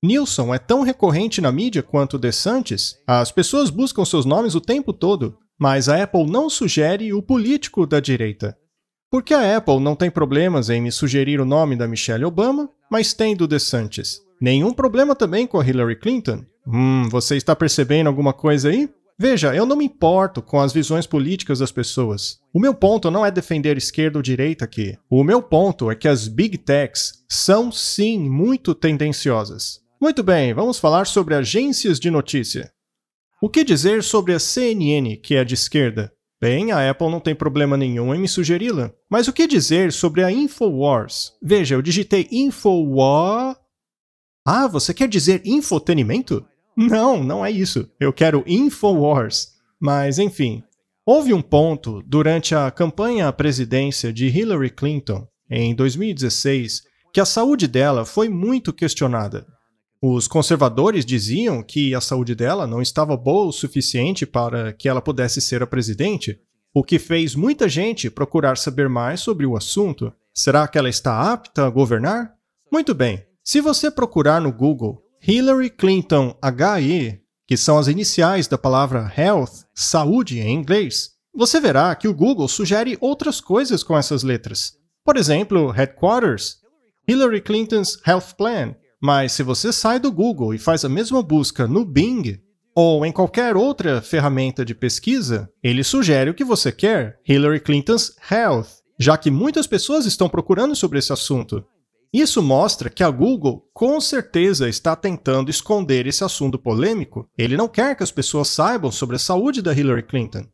Newsom é tão recorrente na mídia quanto DeSantis, as pessoas buscam seus nomes o tempo todo, mas a Apple não sugere o político da direita. Por que a Apple não tem problemas em me sugerir o nome da Michelle Obama, mas tem do DeSantis? Nenhum problema também com a Hillary Clinton? Hum, você está percebendo alguma coisa aí? Veja, eu não me importo com as visões políticas das pessoas. O meu ponto não é defender esquerda ou direita aqui. O meu ponto é que as big techs são sim muito tendenciosas. Muito bem, vamos falar sobre agências de notícia. O que dizer sobre a CNN, que é de esquerda? Bem, a Apple não tem problema nenhum em me sugeri-la. Mas o que dizer sobre a InfoWars? Veja, eu digitei Infowar... Ah, você quer dizer infotenimento? Não, não é isso. Eu quero Infowars. Mas, enfim, houve um ponto durante a campanha à presidência de Hillary Clinton, em 2016, que a saúde dela foi muito questionada. Os conservadores diziam que a saúde dela não estava boa o suficiente para que ela pudesse ser a presidente, o que fez muita gente procurar saber mais sobre o assunto. Será que ela está apta a governar? Muito bem, se você procurar no Google Hillary Clinton HE, que são as iniciais da palavra health, saúde em inglês, você verá que o Google sugere outras coisas com essas letras. Por exemplo, headquarters, Hillary Clinton's health plan. Mas se você sai do Google e faz a mesma busca no Bing ou em qualquer outra ferramenta de pesquisa, ele sugere o que você quer, Hillary Clinton's health, já que muitas pessoas estão procurando sobre esse assunto. Isso mostra que a Google com certeza está tentando esconder esse assunto polêmico. Ele não quer que as pessoas saibam sobre a saúde da Hillary Clinton.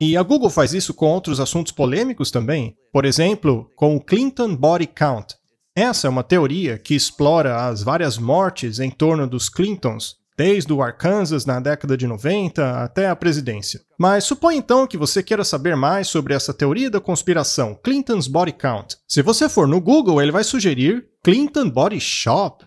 E a Google faz isso com outros assuntos polêmicos também, por exemplo, com o Clinton Body Count. Essa é uma teoria que explora as várias mortes em torno dos Clintons desde o Arkansas na década de 90 até a presidência. Mas suponha então que você queira saber mais sobre essa teoria da conspiração, Clinton's Body Count. Se você for no Google, ele vai sugerir Clinton Body Shop.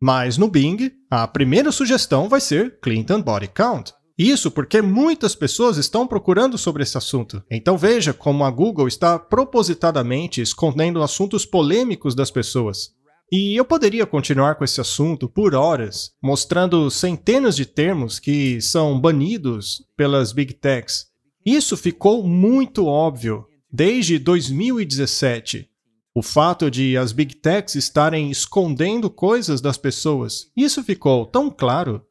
Mas no Bing, a primeira sugestão vai ser Clinton Body Count. Isso porque muitas pessoas estão procurando sobre esse assunto. Então veja como a Google está propositadamente escondendo assuntos polêmicos das pessoas. E eu poderia continuar com esse assunto por horas, mostrando centenas de termos que são banidos pelas Big Techs. Isso ficou muito óbvio desde 2017. O fato de as Big Techs estarem escondendo coisas das pessoas, isso ficou tão claro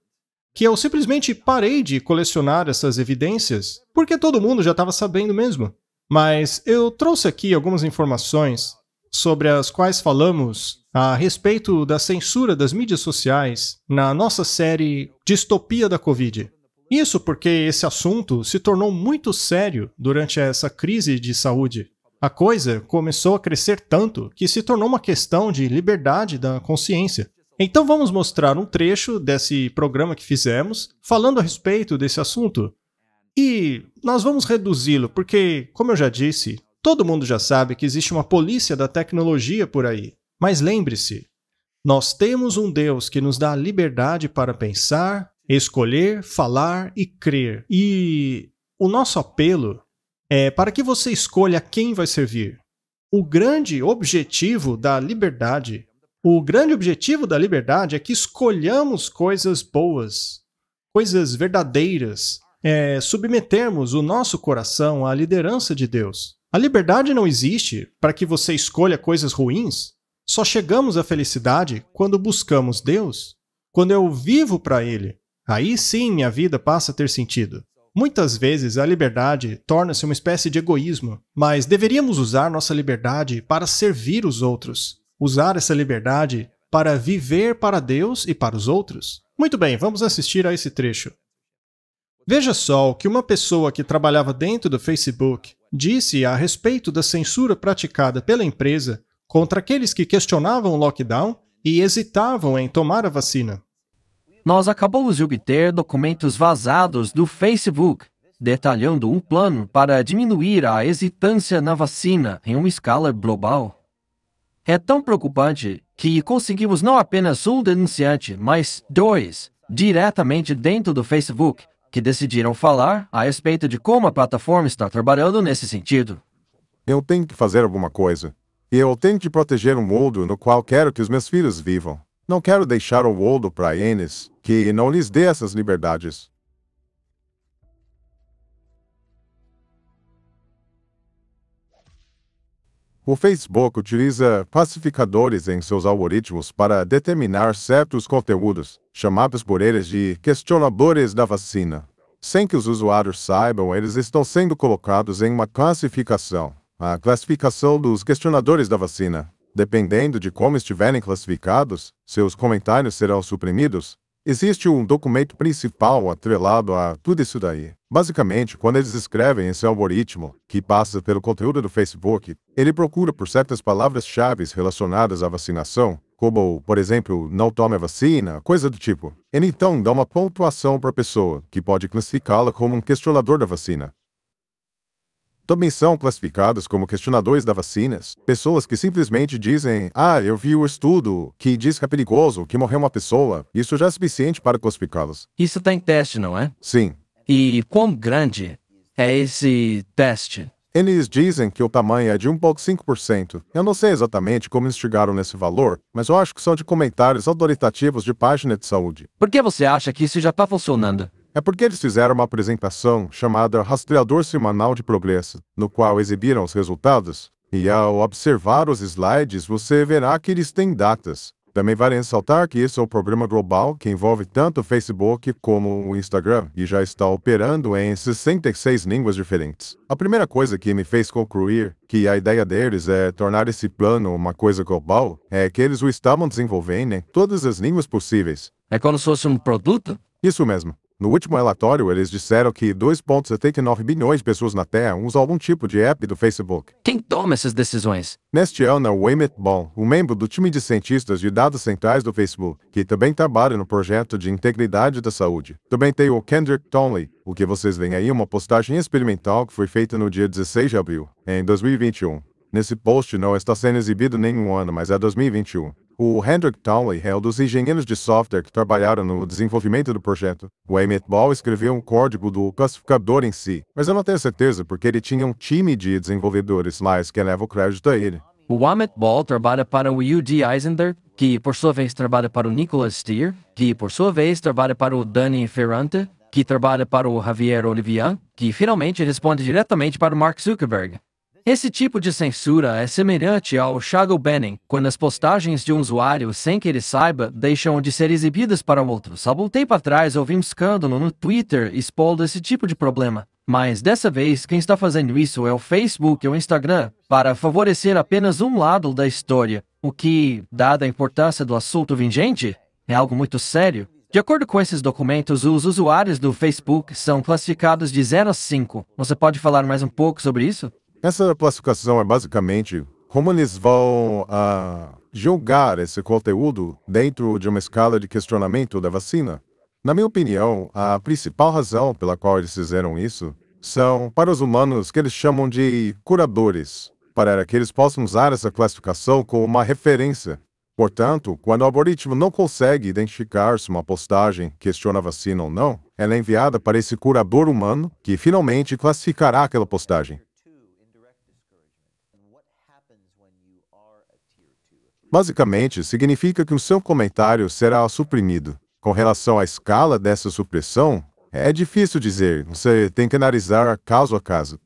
que eu simplesmente parei de colecionar essas evidências, porque todo mundo já estava sabendo mesmo. Mas eu trouxe aqui algumas informações sobre as quais falamos a respeito da censura das mídias sociais na nossa série Distopia da Covid. Isso porque esse assunto se tornou muito sério durante essa crise de saúde. A coisa começou a crescer tanto que se tornou uma questão de liberdade da consciência. Então vamos mostrar um trecho desse programa que fizemos falando a respeito desse assunto. E nós vamos reduzi-lo, porque, como eu já disse, Todo mundo já sabe que existe uma polícia da tecnologia por aí. Mas lembre-se, nós temos um Deus que nos dá a liberdade para pensar, escolher, falar e crer. E o nosso apelo é para que você escolha quem vai servir. O grande objetivo da liberdade, o grande objetivo da liberdade é que escolhamos coisas boas, coisas verdadeiras, é, submetermos o nosso coração à liderança de Deus. A liberdade não existe para que você escolha coisas ruins. Só chegamos à felicidade quando buscamos Deus, quando eu vivo para Ele. Aí sim minha vida passa a ter sentido. Muitas vezes a liberdade torna-se uma espécie de egoísmo, mas deveríamos usar nossa liberdade para servir os outros, usar essa liberdade para viver para Deus e para os outros. Muito bem, vamos assistir a esse trecho. Veja só o que uma pessoa que trabalhava dentro do Facebook disse a respeito da censura praticada pela empresa contra aqueles que questionavam o lockdown e hesitavam em tomar a vacina. Nós acabamos de obter documentos vazados do Facebook, detalhando um plano para diminuir a hesitância na vacina em uma escala global. É tão preocupante que conseguimos não apenas um denunciante, mas dois, diretamente dentro do Facebook, que decidiram falar a respeito de como a plataforma está trabalhando nesse sentido. Eu tenho que fazer alguma coisa. E eu tenho que proteger um mundo no qual quero que os meus filhos vivam. Não quero deixar o mundo para eles, que não lhes dê essas liberdades. O Facebook utiliza classificadores em seus algoritmos para determinar certos conteúdos, chamados por eles de questionadores da vacina. Sem que os usuários saibam, eles estão sendo colocados em uma classificação. A classificação dos questionadores da vacina. Dependendo de como estiverem classificados, seus comentários serão suprimidos. Existe um documento principal atrelado a tudo isso daí. Basicamente, quando eles escrevem esse algoritmo, que passa pelo conteúdo do Facebook, ele procura por certas palavras-chave relacionadas à vacinação, como, por exemplo, não tome a vacina, coisa do tipo. Ele então dá uma pontuação para a pessoa, que pode classificá-la como um questionador da vacina. Também são classificados como questionadores da vacinas, pessoas que simplesmente dizem, ah, eu vi o estudo que diz que é perigoso, que morreu uma pessoa, isso já é suficiente para classificá-los. Isso está em teste, não é? Sim, e quão grande é esse teste? Eles dizem que o tamanho é de 1,5%. Eu não sei exatamente como instigaram nesse valor, mas eu acho que são de comentários autoritativos de página de saúde. Por que você acha que isso já está funcionando? É porque eles fizeram uma apresentação chamada Rastreador Semanal de Progresso, no qual exibiram os resultados. E ao observar os slides, você verá que eles têm datas. Também vale ressaltar que isso é um programa global que envolve tanto o Facebook como o Instagram e já está operando em 66 línguas diferentes. A primeira coisa que me fez concluir que a ideia deles é tornar esse plano uma coisa global é que eles o estavam desenvolvendo em todas as línguas possíveis. É como se fosse um produto? Isso mesmo. No último relatório, eles disseram que 2,79 bilhões de pessoas na Terra usam algum tipo de app do Facebook. Quem toma essas decisões? Neste ano, Waymet Ball, um membro do time de cientistas de dados centrais do Facebook, que também trabalha no projeto de integridade da saúde. Também tem o Kendrick Tonley, o que vocês veem aí é uma postagem experimental que foi feita no dia 16 de abril, em 2021. Nesse post não está sendo exibido nenhum ano, mas é 2021. O Hendrik Townley é um dos engenheiros de software que trabalharam no desenvolvimento do projeto. O Emmett Ball escreveu um código do classificador em si, mas eu não tenho certeza porque ele tinha um time de desenvolvedores lá que leva o crédito a ele. O Amit Ball trabalha para o U.D. Eisender, que por sua vez trabalha para o Nicholas Steer, que por sua vez trabalha para o Danny Ferrante, que trabalha para o Javier Olivian, que finalmente responde diretamente para o Mark Zuckerberg. Esse tipo de censura é semelhante ao shadow banning, quando as postagens de um usuário, sem que ele saiba, deixam de ser exibidas para outros. Há um tempo atrás houve um escândalo no Twitter expondo esse tipo de problema. Mas dessa vez, quem está fazendo isso é o Facebook e o Instagram, para favorecer apenas um lado da história, o que, dada a importância do assunto vingente, é algo muito sério. De acordo com esses documentos, os usuários do Facebook são classificados de 0 a 5. Você pode falar mais um pouco sobre isso? Essa classificação é basicamente como eles vão ah, julgar esse conteúdo dentro de uma escala de questionamento da vacina. Na minha opinião, a principal razão pela qual eles fizeram isso são para os humanos que eles chamam de curadores, para que eles possam usar essa classificação como uma referência. Portanto, quando o algoritmo não consegue identificar se uma postagem questiona a vacina ou não, ela é enviada para esse curador humano que finalmente classificará aquela postagem. Basicamente, significa que o seu comentário será suprimido. Com relação à escala dessa supressão, é difícil dizer, você tem que analisar caso a caso.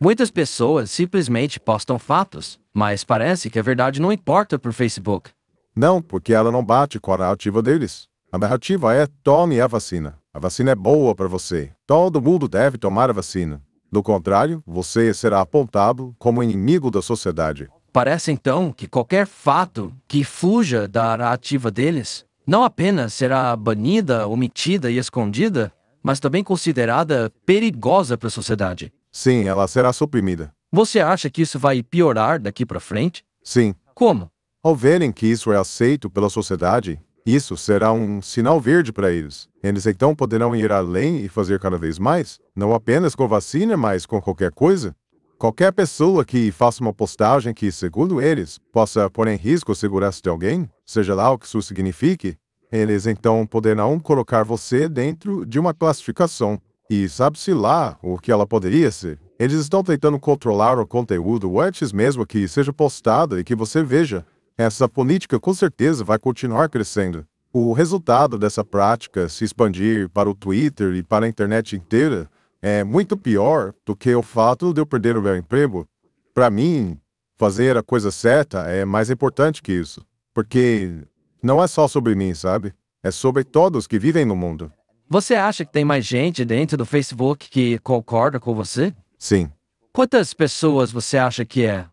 Muitas pessoas simplesmente postam fatos, mas parece que a verdade não importa para o Facebook. Não, porque ela não bate com a narrativa deles. A narrativa é tome a vacina. A vacina é boa para você. Todo mundo deve tomar a vacina. Do contrário, você será apontado como inimigo da sociedade. Parece então que qualquer fato que fuja da narrativa deles não apenas será banida, omitida e escondida, mas também considerada perigosa para a sociedade. Sim, ela será suprimida. Você acha que isso vai piorar daqui para frente? Sim. Como? Ao verem que isso é aceito pela sociedade, isso será um sinal verde para eles. Eles então poderão ir além e fazer cada vez mais, não apenas com vacina, mas com qualquer coisa. Qualquer pessoa que faça uma postagem que, segundo eles, possa pôr em risco a segurança de alguém, seja lá o que isso signifique, eles então poderão colocar você dentro de uma classificação. E sabe-se lá o que ela poderia ser. Eles estão tentando controlar o conteúdo antes mesmo que seja postado e que você veja. Essa política com certeza vai continuar crescendo. O resultado dessa prática se expandir para o Twitter e para a internet inteira é muito pior do que o fato de eu perder o meu emprego. Para mim, fazer a coisa certa é mais importante que isso. Porque não é só sobre mim, sabe? É sobre todos que vivem no mundo. Você acha que tem mais gente dentro do Facebook que concorda com você? Sim. Quantas pessoas você acha que é?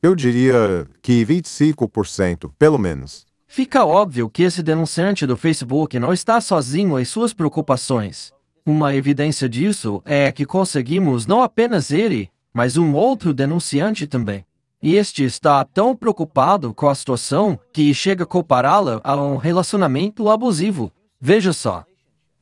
Eu diria que 25%, pelo menos. Fica óbvio que esse denunciante do Facebook não está sozinho em suas preocupações. Uma evidência disso é que conseguimos não apenas ele, mas um outro denunciante também. E este está tão preocupado com a situação que chega a compará-la a um relacionamento abusivo. Veja só.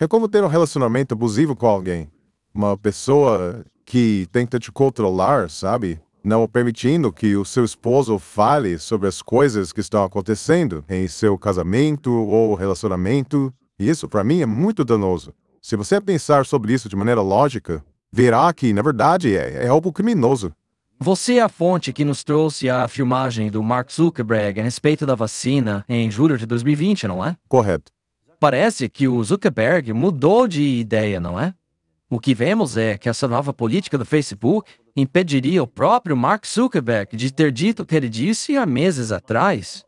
É como ter um relacionamento abusivo com alguém. Uma pessoa que tenta te controlar, sabe? Não permitindo que o seu esposo fale sobre as coisas que estão acontecendo em seu casamento ou relacionamento. Isso, para mim, é muito danoso. Se você pensar sobre isso de maneira lógica, verá que, na verdade, é, é algo criminoso. Você é a fonte que nos trouxe a filmagem do Mark Zuckerberg a respeito da vacina em julho de 2020, não é? Correto. Parece que o Zuckerberg mudou de ideia, não é? O que vemos é que essa nova política do Facebook impediria o próprio Mark Zuckerberg de ter dito o que ele disse há meses atrás.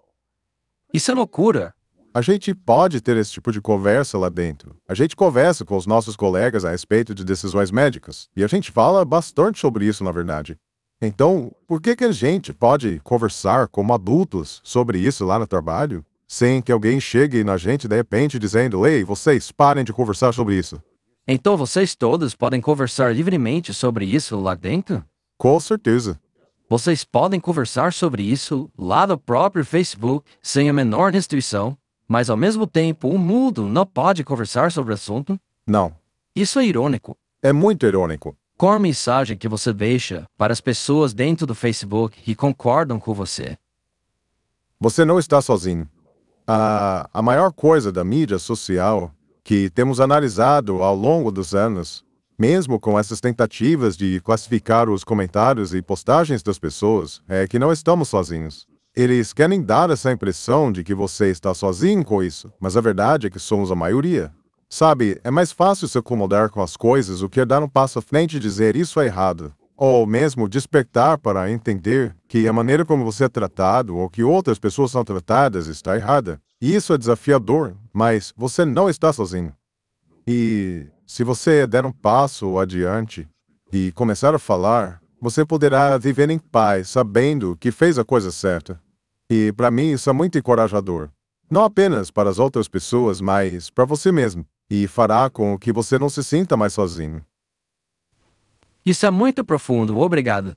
Isso é loucura. A gente pode ter esse tipo de conversa lá dentro. A gente conversa com os nossos colegas a respeito de decisões médicas. E a gente fala bastante sobre isso, na verdade. Então, por que, que a gente pode conversar como adultos sobre isso lá no trabalho, sem que alguém chegue na gente de repente dizendo: Ei, vocês parem de conversar sobre isso? Então vocês todos podem conversar livremente sobre isso lá dentro? Com certeza. Vocês podem conversar sobre isso lá no próprio Facebook, sem a menor restrição, mas ao mesmo tempo o mundo não pode conversar sobre o assunto? Não. Isso é irônico. É muito irônico. Qual a mensagem que você deixa para as pessoas dentro do Facebook que concordam com você? Você não está sozinho. A, a maior coisa da mídia social que temos analisado ao longo dos anos, mesmo com essas tentativas de classificar os comentários e postagens das pessoas, é que não estamos sozinhos. Eles querem dar essa impressão de que você está sozinho com isso, mas a verdade é que somos a maioria. Sabe, é mais fácil se acomodar com as coisas do que dar um passo à frente e dizer isso é errado. Ou mesmo despertar para entender que a maneira como você é tratado ou que outras pessoas são tratadas está errada. E isso é desafiador, mas você não está sozinho. E se você der um passo adiante e começar a falar, você poderá viver em paz sabendo que fez a coisa certa. E, para mim, isso é muito encorajador. Não apenas para as outras pessoas, mas para você mesmo. E fará com que você não se sinta mais sozinho. Isso é muito profundo, obrigado.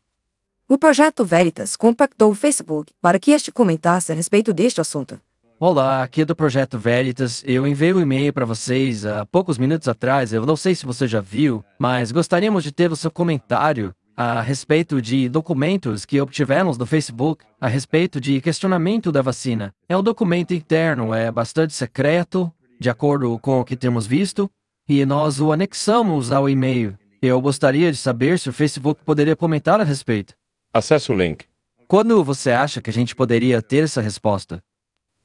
O projeto Veritas compactou o Facebook para que este comentasse a respeito deste assunto. Olá, aqui é do Projeto Veritas. Eu enviei um e-mail para vocês há poucos minutos atrás. Eu não sei se você já viu, mas gostaríamos de ter o seu comentário a respeito de documentos que obtivemos do Facebook a respeito de questionamento da vacina. É um documento interno, é bastante secreto, de acordo com o que temos visto, e nós o anexamos ao e-mail. Eu gostaria de saber se o Facebook poderia comentar a respeito. Acesse o link. Quando você acha que a gente poderia ter essa resposta?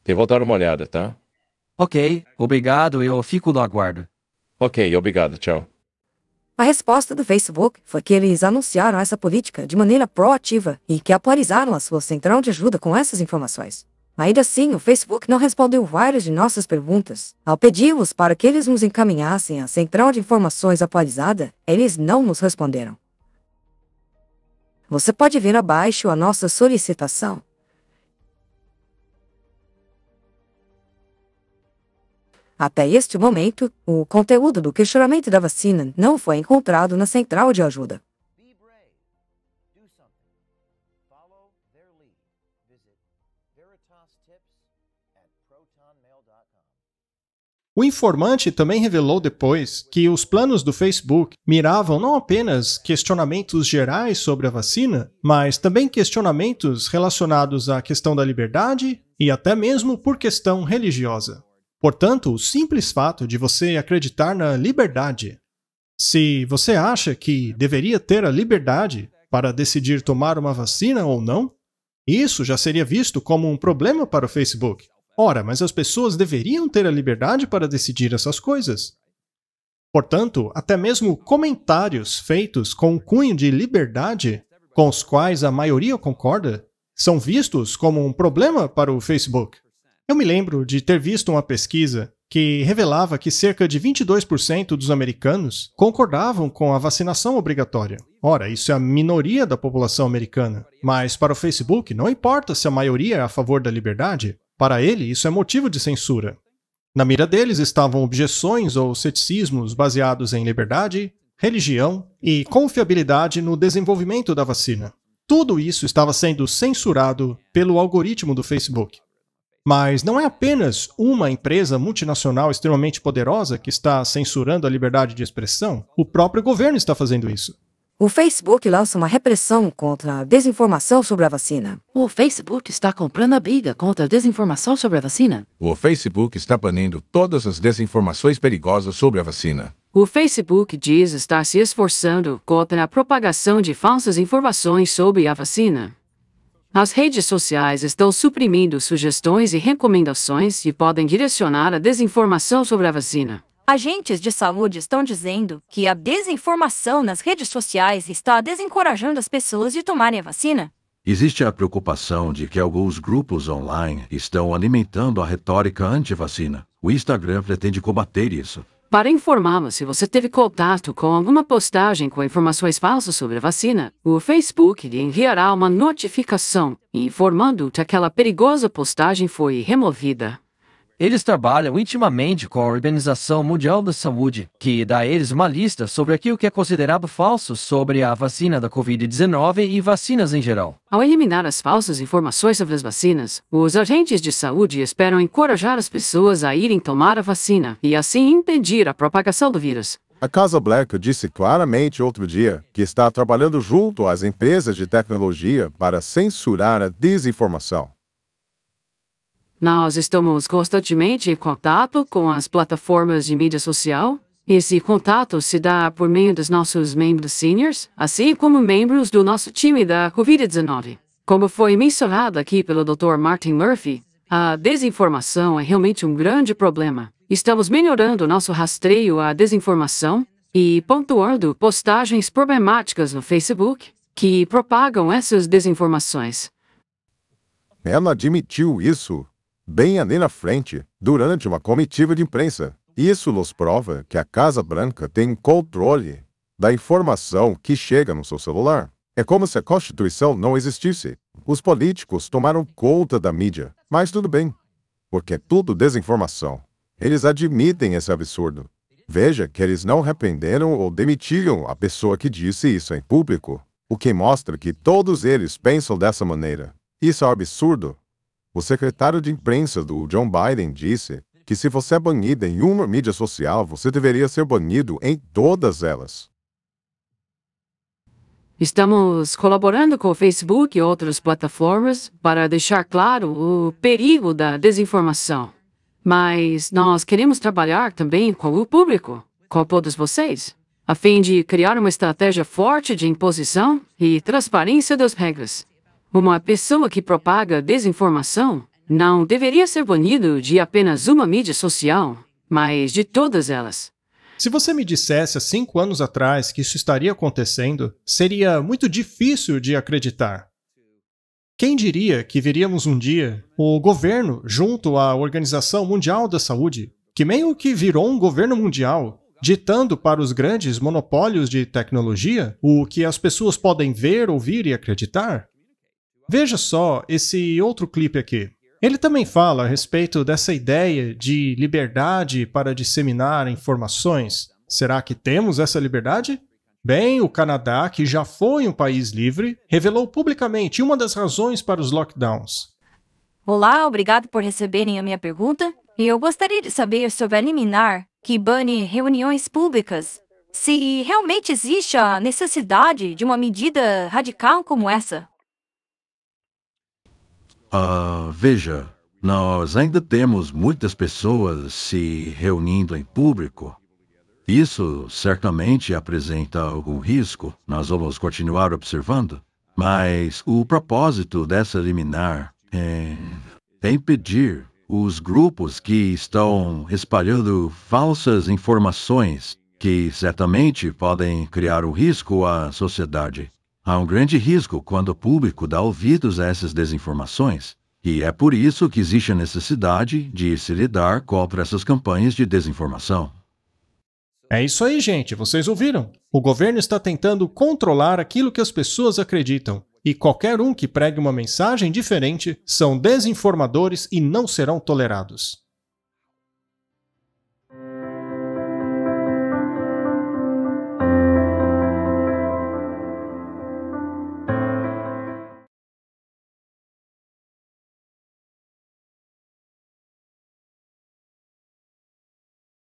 Eu vou dar uma olhada, tá? Ok, obrigado, eu fico no aguardo. Ok, obrigado, tchau. A resposta do Facebook foi que eles anunciaram essa política de maneira proativa e que atualizaram a sua central de ajuda com essas informações. Ainda assim, o Facebook não respondeu várias de nossas perguntas. Ao pedi-los para que eles nos encaminhassem à central de informações atualizada, eles não nos responderam. Você pode ver abaixo a nossa solicitação. Até este momento, o conteúdo do questionamento da vacina não foi encontrado na central de ajuda. O informante também revelou depois que os planos do Facebook miravam não apenas questionamentos gerais sobre a vacina, mas também questionamentos relacionados à questão da liberdade e até mesmo por questão religiosa. Portanto, o simples fato de você acreditar na liberdade. Se você acha que deveria ter a liberdade para decidir tomar uma vacina ou não, isso já seria visto como um problema para o Facebook. Ora, mas as pessoas deveriam ter a liberdade para decidir essas coisas. Portanto, até mesmo comentários feitos com um cunho de liberdade, com os quais a maioria concorda, são vistos como um problema para o Facebook. Eu me lembro de ter visto uma pesquisa que revelava que cerca de 22% dos americanos concordavam com a vacinação obrigatória. Ora, isso é a minoria da população americana. Mas para o Facebook, não importa se a maioria é a favor da liberdade, para ele isso é motivo de censura. Na mira deles estavam objeções ou ceticismos baseados em liberdade, religião e confiabilidade no desenvolvimento da vacina. Tudo isso estava sendo censurado pelo algoritmo do Facebook. Mas não é apenas uma empresa multinacional extremamente poderosa que está censurando a liberdade de expressão, o próprio governo está fazendo isso. O Facebook lança uma repressão contra a desinformação sobre a vacina. O Facebook está comprando a briga contra a desinformação sobre a vacina. O Facebook está banindo todas as desinformações perigosas sobre a vacina. O Facebook diz estar se esforçando contra a propagação de falsas informações sobre a vacina. As redes sociais estão suprimindo sugestões e recomendações e podem direcionar a desinformação sobre a vacina. Agentes de saúde estão dizendo que a desinformação nas redes sociais está desencorajando as pessoas de tomarem a vacina. Existe a preocupação de que alguns grupos online estão alimentando a retórica anti-vacina. O Instagram pretende combater isso. Para informá-lo se você teve contato com alguma postagem com informações falsas sobre a vacina, o Facebook lhe enviará uma notificação informando que aquela perigosa postagem foi removida. Eles trabalham intimamente com a Organização Mundial da Saúde, que dá a eles uma lista sobre aquilo que é considerado falso sobre a vacina da Covid-19 e vacinas em geral. Ao eliminar as falsas informações sobre as vacinas, os agentes de saúde esperam encorajar as pessoas a irem tomar a vacina e assim impedir a propagação do vírus. A Casa Blanca disse claramente outro dia que está trabalhando junto às empresas de tecnologia para censurar a desinformação. Nós estamos constantemente em contato com as plataformas de mídia social. Esse contato se dá por meio dos nossos membros seniors, assim como membros do nosso time da Covid-19. Como foi mencionado aqui pelo Dr. Martin Murphy, a desinformação é realmente um grande problema. Estamos melhorando nosso rastreio à desinformação e pontuando postagens problemáticas no Facebook que propagam essas desinformações. Ela admitiu isso bem ali na frente, durante uma comitiva de imprensa. Isso nos prova que a Casa Branca tem controle da informação que chega no seu celular. É como se a Constituição não existisse. Os políticos tomaram conta da mídia. Mas tudo bem, porque é tudo desinformação. Eles admitem esse absurdo. Veja que eles não arrependeram ou demitiram a pessoa que disse isso em público, o que mostra que todos eles pensam dessa maneira. Isso é um absurdo. O secretário de imprensa do John Biden disse que se você é banido em uma mídia social, você deveria ser banido em todas elas. Estamos colaborando com o Facebook e outras plataformas para deixar claro o perigo da desinformação. Mas nós queremos trabalhar também com o público, com todos vocês, a fim de criar uma estratégia forte de imposição e transparência das regras. Uma pessoa que propaga desinformação não deveria ser banido de apenas uma mídia social, mas de todas elas. Se você me dissesse há cinco anos atrás que isso estaria acontecendo, seria muito difícil de acreditar. Quem diria que veríamos um dia o governo, junto à Organização Mundial da Saúde, que meio que virou um governo mundial, ditando para os grandes monopólios de tecnologia o que as pessoas podem ver, ouvir e acreditar? Veja só esse outro clipe aqui. Ele também fala a respeito dessa ideia de liberdade para disseminar informações. Será que temos essa liberdade? Bem, o Canadá, que já foi um país livre, revelou publicamente uma das razões para os lockdowns. Olá, obrigado por receberem a minha pergunta. Eu gostaria de saber sobre a liminar que bane reuniões públicas. Se realmente existe a necessidade de uma medida radical como essa. Ah, veja, nós ainda temos muitas pessoas se reunindo em público. Isso certamente apresenta algum risco, nós vamos continuar observando, mas o propósito dessa liminar é, eh, é impedir os grupos que estão espalhando falsas informações que certamente podem criar um risco à sociedade. Há um grande risco quando o público dá ouvidos a essas desinformações, e é por isso que existe a necessidade de se lidar contra essas campanhas de desinformação. É isso aí, gente. Vocês ouviram? O governo está tentando controlar aquilo que as pessoas acreditam. E qualquer um que pregue uma mensagem diferente são desinformadores e não serão tolerados.